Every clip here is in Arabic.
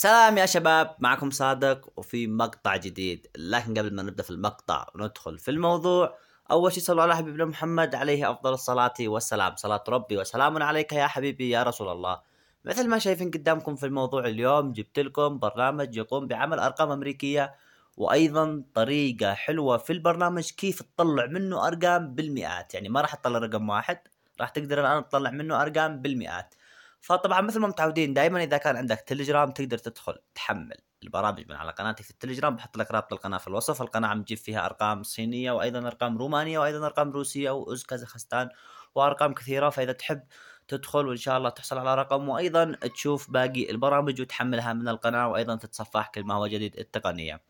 سلام يا شباب معكم صادق وفي مقطع جديد لكن قبل ما نبدا في المقطع وندخل في الموضوع اول شيء صلوا على حبيبنا محمد عليه افضل الصلاه والسلام صلاه ربي وسلام عليك يا حبيبي يا رسول الله مثل ما شايفين قدامكم في الموضوع اليوم جبت لكم برنامج يقوم بعمل ارقام امريكيه وايضا طريقه حلوه في البرنامج كيف تطلع منه ارقام بالمئات يعني ما راح تطلع رقم واحد راح تقدر الان تطلع منه ارقام بالمئات فطبعا مثل ما متعودين دائما اذا كان عندك تليجرام تقدر تدخل تحمل البرامج من على قناتي في التليجرام بحط لك رابط القناه في الوصف القناه عم تجيب فيها ارقام صينيه وايضا ارقام رومانيه وايضا ارقام روسيه واوزكازاخستان وارقام كثيره فاذا تحب تدخل وان شاء الله تحصل على رقم وايضا تشوف باقي البرامج وتحملها من القناه وايضا تتصفح كل ما هو جديد التقنيه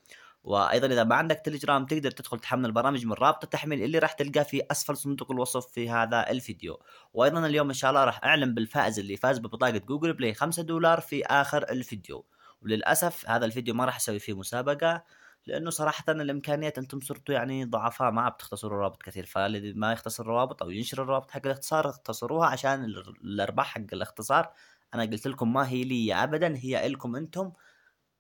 وايضا اذا ما عندك تليجرام تقدر تدخل تحمل البرامج من رابط التحميل اللي راح تلقاه في اسفل صندوق الوصف في هذا الفيديو وايضا اليوم ان شاء الله راح اعلن بالفائز اللي فاز ببطاقه جوجل بلاي 5 دولار في اخر الفيديو وللاسف هذا الفيديو ما راح اسوي فيه مسابقه لانه صراحه الامكانيات انتم صرتوا يعني ضعفاء ما بتختصروا الروابط كثير فاللي ما يختصر الروابط او ينشر الروابط حق الاختصار اختصروها عشان الارباح حق الاختصار انا قلت لكم ما هي لي ابدا هي الكم انتم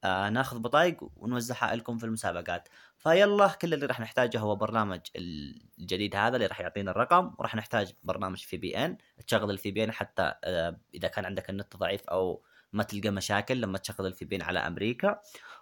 آه ناخذ بطايق ونوزعها لكم في المسابقات فيلا كل اللي راح نحتاجه هو برنامج الجديد هذا اللي راح يعطينا الرقم وراح نحتاج برنامج في بي ان تشغل الفي بي ان حتى آه اذا كان عندك النت ضعيف او ما تلقى مشاكل لما تشغل الفي بي ان على امريكا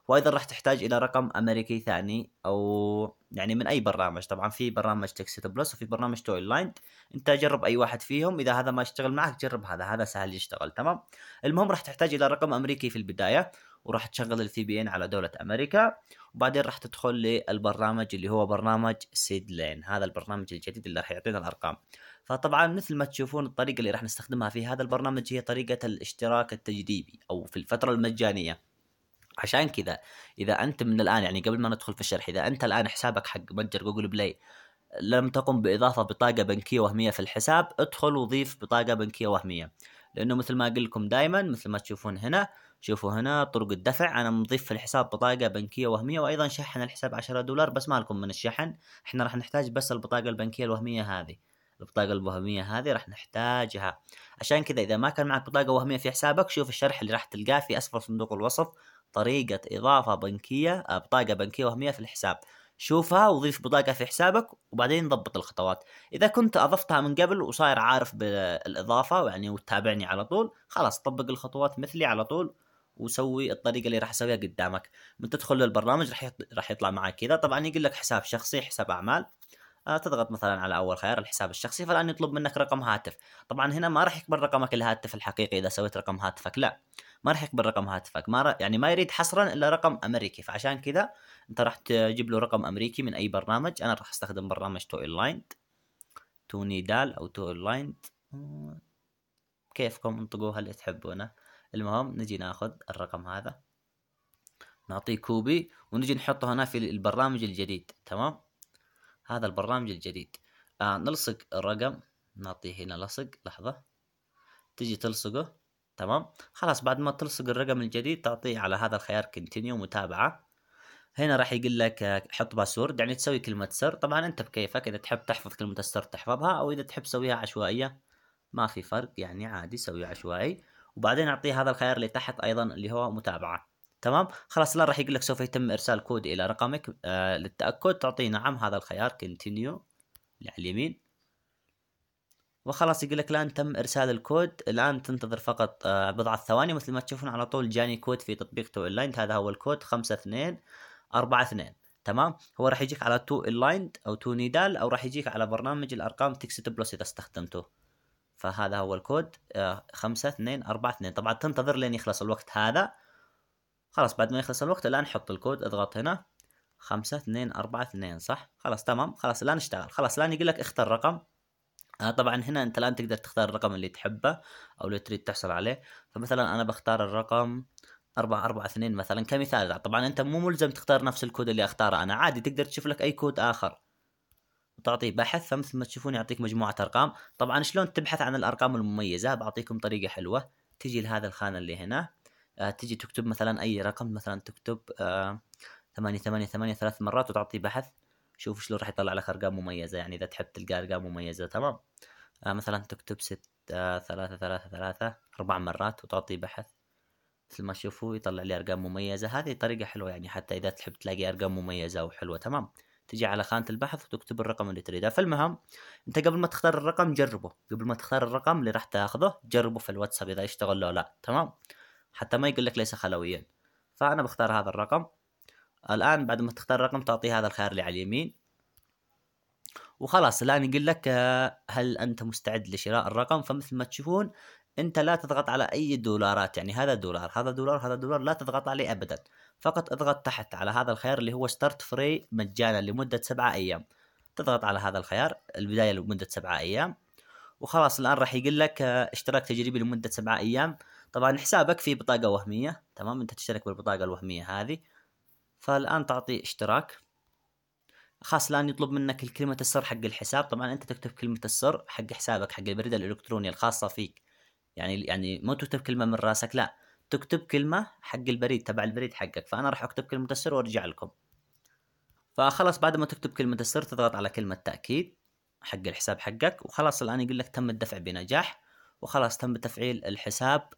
وايضا راح تحتاج الى رقم امريكي ثاني او يعني من اي برنامج طبعا في برنامج تكست بلس وفي برنامج توي لاين انت جرب اي واحد فيهم اذا هذا ما اشتغل معك جرب هذا هذا سهل يشتغل تمام المهم راح تحتاج الى رقم امريكي في البدايه وراح تشغل الفي بي ان على دوله امريكا وبعدين راح تدخل للبرنامج اللي هو برنامج سيد لين هذا البرنامج الجديد اللي راح يعطينا الارقام فطبعا مثل ما تشوفون الطريقه اللي راح نستخدمها في هذا البرنامج هي طريقه الاشتراك التجريبي او في الفتره المجانيه عشان كذا اذا انت من الان يعني قبل ما ندخل في الشرح اذا انت الان حسابك حق متجر جوجل بلاي لم تقم باضافه بطاقه بنكيه وهميه في الحساب ادخل وضيف بطاقه بنكيه وهميه لانه مثل ما اقول لكم دائما مثل ما تشوفون هنا شوفوا هنا طرق الدفع انا مضيف في الحساب بطاقه بنكيه وهميه وايضا شحن الحساب 10 دولار بس ما لكم من الشحن احنا راح نحتاج بس البطاقه البنكيه الوهميه هذه البطاقة الوهمية هذه راح نحتاجها عشان كذا إذا ما كان معك بطاقة وهمية في حسابك شوف الشرح اللي راح تلقاه في أسفل صندوق الوصف طريقة إضافة بنكية آه، بطاقة بنكية وهمية في الحساب شوفها وضيف بطاقة في حسابك وبعدين ضبط الخطوات إذا كنت أضفتها من قبل وصاير عارف بالإضافة يعني وتتابعني على طول خلاص طبق الخطوات مثلي على طول وسوي الطريقه اللي راح اسويها قدامك من تدخل للبرنامج راح يطلع معك كذا طبعا يقول لك حساب شخصي حساب اعمال آه، تضغط مثلا على اول خيار الحساب الشخصي فالان يطلب منك رقم هاتف طبعا هنا ما راح يقبل رقمك الهاتف الحقيقي اذا سويت رقم هاتفك لا ما راح يقبل رقم هاتفك ما ر... يعني ما يريد حصرا الا رقم امريكي فعشان كذا انت راح تجيب له رقم امريكي من اي برنامج انا راح استخدم برنامج تو لايند تو نيدال او تو لايند كيفكم انطقوها اللي تحبونه المهم نجي ناخذ الرقم هذا نعطيه كوبي ونجي نحطه هنا في البرنامج الجديد تمام هذا البرنامج الجديد آه نلصق الرقم نعطيه هنا لصق لحظة تجي تلصقه تمام خلاص بعد ما تلصق الرقم الجديد تعطيه على هذا الخيار كونتينيو متابعة هنا راح يقول لك آه، حط باسورد يعني تسوي كلمة سر طبعا انت بكيفك اذا تحب تحفظ كلمة السر تحفظها او اذا تحب تسويها عشوائية ما في فرق يعني عادي سوي عشوائي وبعدين اعطيه هذا الخيار اللي تحت ايضا اللي هو متابعة تمام خلاص الان راح يقول لك سوف يتم ارسال كود الى رقمك آه للتاكد تعطيه نعم هذا الخيار كونتينيو على اليمين وخلاص يقول لك الان تم ارسال الكود الان تنتظر فقط آه بضعة ثواني مثل ما تشوفون على طول جاني كود في تطبيق تو اللاين هذا هو الكود 5242 تمام هو راح يجيك على تو اللايند او تو نيدال او راح يجيك على برنامج الارقام تكست بلس اذا استخدمته فهذا هو الكود 5242 آه طبعا تنتظر لين يخلص الوقت هذا خلاص بعد ما يخلص الوقت الآن حط الكود اضغط هنا خمسة اثنين أربعة اثنين صح خلاص تمام خلاص الآن اشتغل خلاص الآن يقول لك اختر رقم آه طبعا هنا أنت الآن تقدر تختار الرقم اللي تحبه أو اللي تريد تحصل عليه فمثلا أنا بختار الرقم أربعة أربعة اثنين مثلا كمثال طبعا أنت مو ملزم تختار نفس الكود اللي أختاره أنا عادي تقدر تشوف لك أي كود آخر وتعطيه بحث فمثل ما تشوفون يعطيك مجموعة أرقام طبعا شلون تبحث عن الأرقام المميزة بعطيكم طريقة حلوة تجي لهذا الخانة اللي هنا آه، تجي تكتب مثلا أي رقم مثلا تكتب آه، ثمانية ثمانية ثمانية ثلاث مرات وتعطي بحث شوف شلون راح يطلع لك أرقام مميزة يعني إذا تحب تلقى أرقام مميزة تمام آه، مثلا تكتب ست ثلاثة ثلاثة ثلاثة أربع مرات وتعطي بحث مثل ما تشوفوا يطلع لي ارقام مميزه هذه طريقه حلوه يعني حتى اذا تحب تلاقي ارقام مميزه وحلوه تمام تجي على خانه البحث وتكتب الرقم اللي تريده فالمهم انت قبل ما تختار الرقم جربه قبل ما تختار الرقم اللي راح تاخذه جربه في الواتساب اذا يشتغل له لا تمام حتى ما يقول لك ليس خلويا فأنا بختار هذا الرقم الآن بعد ما تختار الرقم تعطيه هذا الخيار اللي على اليمين وخلاص الآن يقول لك آه، هل أنت مستعد لشراء الرقم فمثل ما تشوفون أنت لا تضغط على أي دولارات يعني هذا دولار هذا دولار هذا دولار لا تضغط عليه أبدا فقط اضغط تحت على هذا الخيار اللي هو ستارت فري مجانا لمدة سبعة أيام تضغط على هذا الخيار البداية لمدة سبعة أيام وخلاص الآن راح يقول لك آه، اشتراك تجريبي لمدة سبعة أيام طبعا حسابك فيه بطاقة وهمية تمام انت تشترك بالبطاقة الوهمية هذه فالان تعطي اشتراك خاص الان يطلب منك كلمة السر حق الحساب طبعا انت تكتب كلمة السر حق حسابك حق البريد الالكتروني الخاصة فيك يعني يعني مو تكتب كلمة من راسك لا تكتب كلمة حق البريد تبع البريد حقك فانا راح اكتب كلمة السر وارجع لكم فخلاص بعد ما تكتب كلمة السر تضغط على كلمة تأكيد حق الحساب حقك وخلاص الآن يقول لك تم الدفع بنجاح وخلاص تم تفعيل الحساب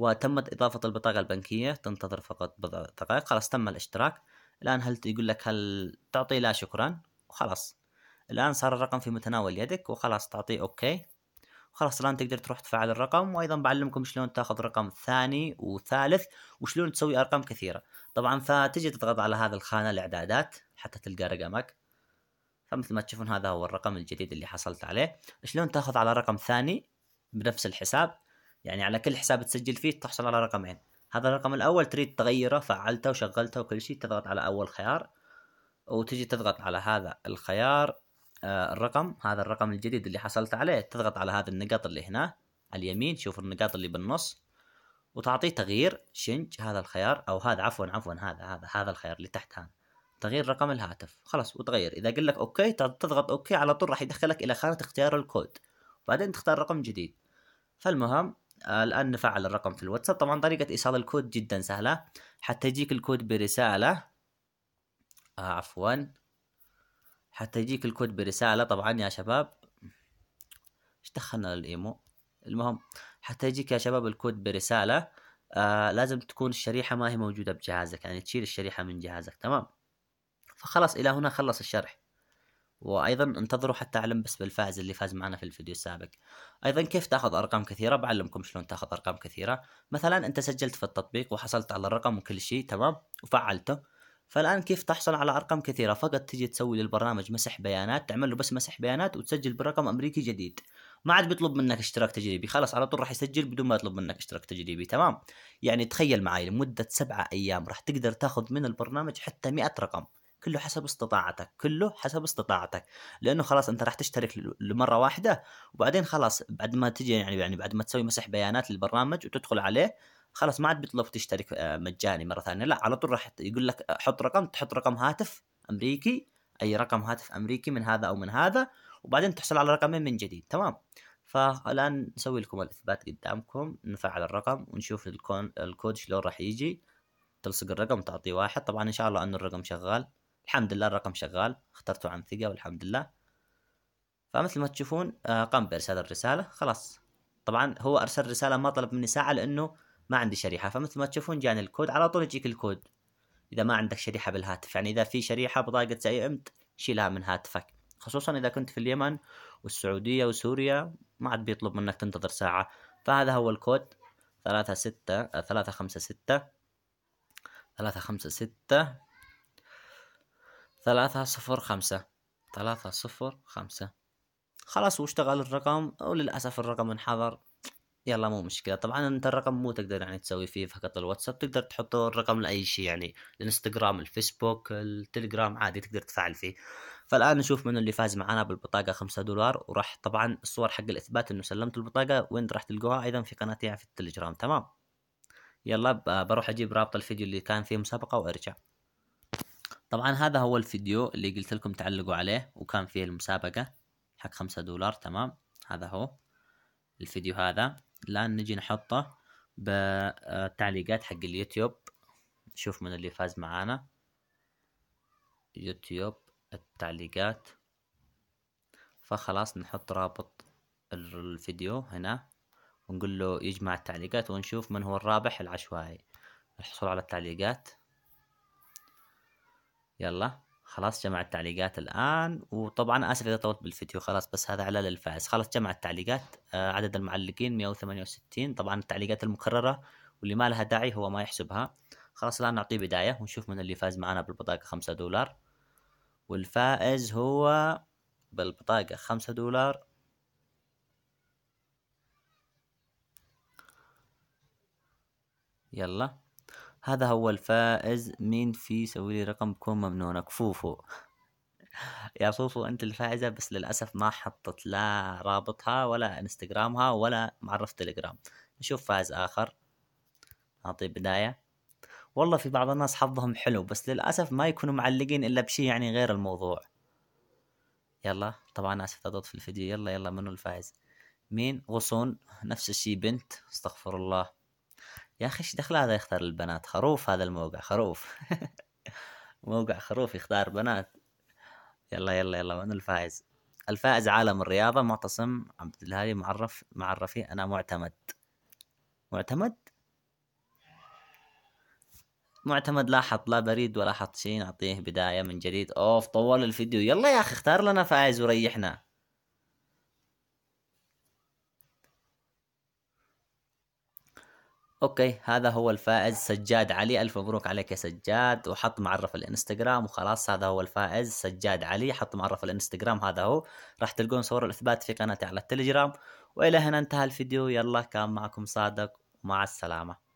وتمت إضافة البطاقة البنكية تنتظر فقط بضع دقائق خلاص تم الاشتراك الآن هل يقول لك هل تعطي لا شكرا وخلاص الآن صار الرقم في متناول يدك وخلاص تعطيه أوكي خلاص الان تقدر تروح تفعل الرقم وايضا بعلمكم شلون تاخذ رقم ثاني وثالث وشلون تسوي ارقام كثيره طبعا فتجي تضغط على هذا الخانه الاعدادات حتى تلقى رقمك فمثل ما تشوفون هذا هو الرقم الجديد اللي حصلت عليه شلون تاخذ على رقم ثاني بنفس الحساب يعني على كل حساب تسجل فيه تحصل على رقمين هذا الرقم الاول تريد تغيره فعلته وشغلته وكل شيء تضغط على اول خيار وتجي تضغط على هذا الخيار آه الرقم هذا الرقم الجديد اللي حصلت عليه تضغط على هذه النقاط اللي هنا على اليمين شوف النقاط اللي بالنص وتعطيه تغيير شنج هذا الخيار او هذا عفوا عفوا هذا هذا هذا الخيار اللي تحت هذا تغيير رقم الهاتف خلاص وتغير اذا قال لك اوكي تضغط اوكي على طول راح يدخلك الى خانه اختيار الكود بعدين تختار رقم جديد فالمهم آه، الآن نفعل الرقم في الواتساب طبعا طريقة إيصال الكود جدا سهلة حتى يجيك الكود برسالة آه عفوا حتى يجيك الكود برسالة طبعا يا شباب ايش دخلنا للإيمو المهم حتى يجيك يا شباب الكود برسالة آه لازم تكون الشريحة ما هي موجودة بجهازك يعني تشيل الشريحة من جهازك تمام فخلاص إلى هنا خلص الشرح وايضا انتظروا حتى اعلم بس بالفائز اللي فاز معنا في الفيديو السابق ايضا كيف تاخذ ارقام كثيره بعلمكم شلون تاخذ ارقام كثيره مثلا انت سجلت في التطبيق وحصلت على الرقم وكل شيء تمام وفعلته فالان كيف تحصل على ارقام كثيره فقط تجي تسوي للبرنامج مسح بيانات تعمل له بس مسح بيانات وتسجل برقم امريكي جديد ما عاد بيطلب منك اشتراك تجريبي خلاص على طول راح يسجل بدون ما يطلب منك اشتراك تجريبي تمام يعني تخيل معي لمده سبعة ايام راح تقدر تاخذ من البرنامج حتى 100 رقم كله حسب استطاعتك كله حسب استطاعتك لانه خلاص انت راح تشترك لمره واحده وبعدين خلاص بعد ما تجي يعني يعني بعد ما تسوي مسح بيانات للبرنامج وتدخل عليه خلاص ما عاد بيطلب تشترك آه، مجاني مره ثانيه لا على طول راح يقول لك آه، حط رقم تحط رقم هاتف امريكي اي رقم هاتف امريكي من هذا او من هذا وبعدين تحصل على رقمين من جديد تمام فالان نسوي لكم الاثبات قدامكم نفعل الرقم ونشوف الكون الكود شلون راح يجي تلصق الرقم تعطيه واحد طبعا ان شاء الله انه الرقم شغال الحمد لله الرقم شغال اخترته عن ثقة والحمد لله فمثل ما تشوفون آه، قام بإرسال الرسالة خلاص طبعا هو أرسل رسالة ما طلب مني ساعة لأنه ما عندي شريحة فمثل ما تشوفون جاني الكود على طول يجيك الكود إذا ما عندك شريحة بالهاتف يعني إذا في شريحة بطاقة زي أمت شيلها من هاتفك خصوصا إذا كنت في اليمن والسعودية وسوريا ما عاد بيطلب منك تنتظر ساعة فهذا هو الكود ثلاثة ستة آه، ثلاثة خمسة ستة ثلاثة خمسة ستة ثلاثة صفر خمسة ثلاثة صفر خمسة خلاص واشتغل الرقم وللأسف الرقم انحظر يلا مو مشكلة طبعا انت الرقم مو تقدر يعني تسوي فيه فقط الواتساب تقدر تحط الرقم لأي شيء يعني الانستغرام الفيسبوك التليجرام عادي تقدر تفعل فيه فالآن نشوف من اللي فاز معنا بالبطاقة خمسة دولار وراح طبعا الصور حق الإثبات انه سلمت البطاقة وين راح تلقوها أيضا في قناتي يعني في التليجرام تمام يلا بروح أجيب رابط الفيديو اللي كان فيه مسابقة وأرجع طبعا هذا هو الفيديو اللي قلت لكم تعلقوا عليه وكان فيه المسابقة حق خمسة دولار تمام هذا هو الفيديو هذا الآن نجي نحطه بالتعليقات حق اليوتيوب نشوف من اللي فاز معانا يوتيوب التعليقات فخلاص نحط رابط الفيديو هنا ونقول له يجمع التعليقات ونشوف من هو الرابح العشوائي الحصول على التعليقات يلا خلاص جمع التعليقات الآن وطبعا آسف إذا طولت بالفيديو خلاص بس هذا على للفائز خلاص جمع التعليقات آه عدد المعلقين 168 طبعا التعليقات المكررة واللي ما لها داعي هو ما يحسبها خلاص الآن نعطيه بداية ونشوف من اللي فاز معنا بالبطاقة خمسة دولار والفائز هو بالبطاقة خمسة دولار يلا هذا هو الفائز مين في سوي لي رقم بكون ممنونك فوفو يا فوفو انت الفائزه بس للاسف ما حطت لا رابطها ولا انستغرامها ولا معرف تليجرام نشوف فائز اخر اعطيه بدايه والله في بعض الناس حظهم حلو بس للاسف ما يكونوا معلقين الا بشي يعني غير الموضوع يلا طبعا اسف اضغط في الفيديو يلا يلا منو الفائز مين غصون نفس الشي بنت استغفر الله يا اخي ايش دخل هذا يختار البنات خروف هذا الموقع خروف موقع خروف يختار بنات يلا يلا يلا من الفائز الفائز عالم الرياضة معتصم عبد الهادي معرف معرفي أنا معتمد معتمد معتمد لا حط لا بريد ولا حط شيء نعطيه بداية من جديد أوف طول الفيديو يلا يا أخي اختار لنا فائز وريحنا اوكي هذا هو الفائز سجاد علي الف مبروك عليك يا سجاد وحط معرف الانستغرام وخلاص هذا هو الفائز سجاد علي حط معرف الانستغرام هذا هو راح تلقون صور الاثبات في قناتي على التليجرام والى هنا انتهى الفيديو يلا كان معكم صادق مع السلامه